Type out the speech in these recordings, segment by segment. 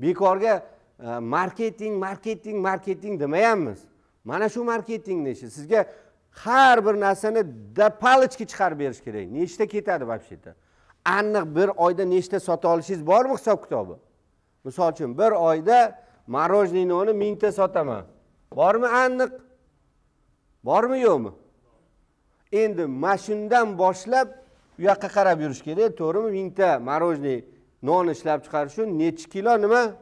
bekorga e, marketing marketing marketing demayapmiz mana shu marketingni ishi sizga har bir narsani до палочки chiqarib berish kerak nechta ketadi вообще то aniq bir oyda nechta sota olishingiz bormi hisob kitobi misol uchun bir oyda мороженойni mingta sotaman bormi aniq bormi yo'qmi endi mana shundan boshlab u yoqqa qarab yurish kerak to'g'rimi mingta мороженое non ishlab chiqarish uchun nechi kilo nima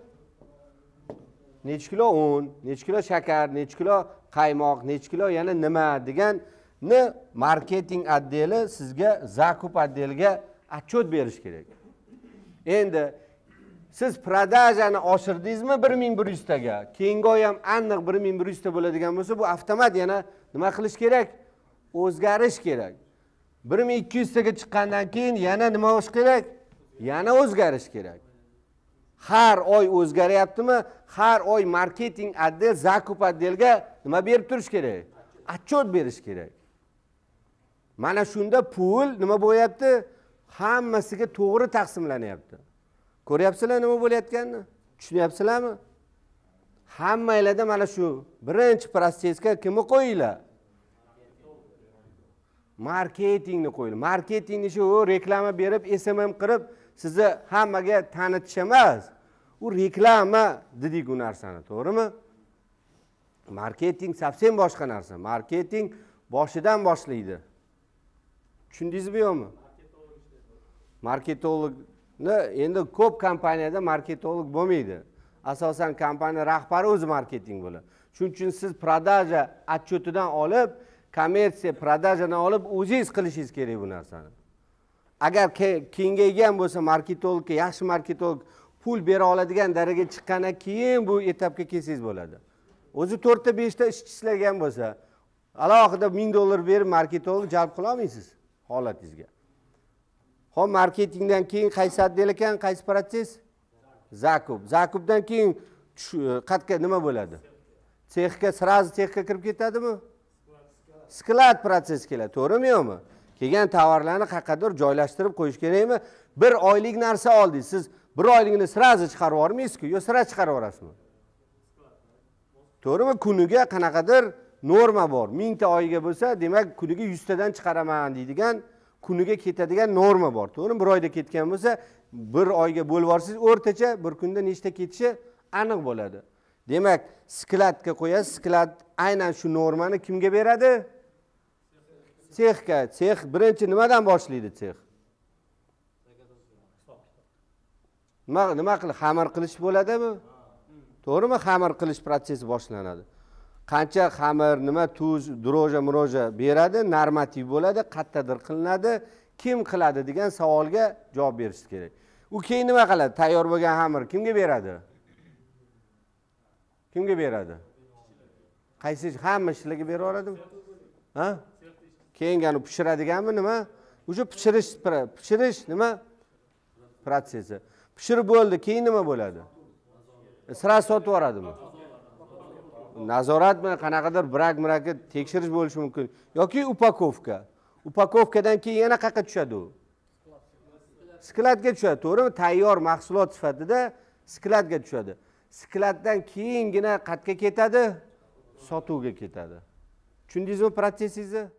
nechi kilo un nechi kilo shakar nechi kilo qaymoq nechi kilo yana nima deganni marketing отделi sizga zakup отделiga отчет berish kerak endi siz продажani oshirdingizmi bir ming bir yuztaga keyingi oy ham aniq bir ming bir yuzta bo'ladigan bo'lsa bu avtomat yana nima qilish kerak o'zgarish kerak bir ming ikki yuztaga chiqqandan keyin yana nima qilish kerak yana o'zgarish kerak har oy o'zgaryaptimi har oy marketing отдел zakup отделga nima berib turish kerak отчет berish kerak mana shunda pul nima bo'lyapti hammasiga to'g'ri taqsimlanyapti ko'ryapsizlar nima bo'layotganini tushunyapsizlarmi hammanglarda mana shu birinchi protsessga kimni qo'yinglar marketingni qo'yinglar marketingni shu reklama berib smm qilib sizni hammaga tanitish emas u reklama dedik u narsani to'g'rimi marketing совсем boshqa narsa marketing boshidan boshlaydi tushundingizmi yo'qmi marketologni endi ko'p kompaniyada marketolog bo'lmaydi asosan kompaniya rahbari o'zi marketing bo'ladi shuning uchun siz prodaja отчетidan olib kommersiya prodajadan olib o'zingiz qilishingiz kerak bu narsani agar kengaygan bo'lsa marketologga yaxshi marketolog pul bera oladigan darajaga chiqqandan keyin bu etapga kelsangiz bo'ladi o'zi to'rtta beshta ishchi ishlagan bo'lsa alohida ming dollar berib marketolog jalb olmaysiz holatingizga ho'p marketingdan keyin qaysi отдел ekan qaysi protsess zakup zakupdan keyin e, qayerga nima bo'ladi sexga сразу sexga kirib ketadimi sklad protsess keladi to'g'rimi yo'qmi kelgan tovarlarni qayerqadir joylashtirib qo'yish kerakmi bir oylik narsa oldingiz siz bir oyligini сразу chiqarib yubormaysizku yo sira chiqarib yuborasizmi to'g'rimi kuniga qanaqadir norma bor mingta oyiga bo'lsa demak kuniga yuztadan chiqaraman deydigan kuniga ketadigan norma bor to'g'rimi bir oyda ketgan bo'lsa bir oyga bo'lib yuborsangiz o'rtacha bir kunda nechta ketishi aniq bo'ladi demak skladga qo'yasiz sklad aynan shu normani kimga beradi sexga sex birinchi nimadan boshlaydi sex nima nima qilib xamir qilish bo'ladimi to'g'rimi xamir qilish protsessi boshlanadi qancha xamir nima tuz droja muroja beradi normativ bo'ladi qayerdadir qilinadi kim qiladi degan savolga javob berish kerak u keyin nima qiladi tayyor bo'lgan xamir kimga beradi kimga beradi qaysi hamma ishlarga beraveradimi ha keyin yana pishiradiganmi nima уже pishirish pishirish nima protsessi pishirib bo'ldi keyin nima bo'ladi sira э, sotib yuboradimi nazoratmi qanaqadir brak mraki tekshirish bo'lishi mumkin yoki upakovka upakovkadan keyin yana qayerga tushadi u skladga tushadi to'g'rimi tayyor mahsulot sifatida skladga tushadi skladdan keyingina qayerga ketadi sotuvga ketadi tushundingizmi protsessingizni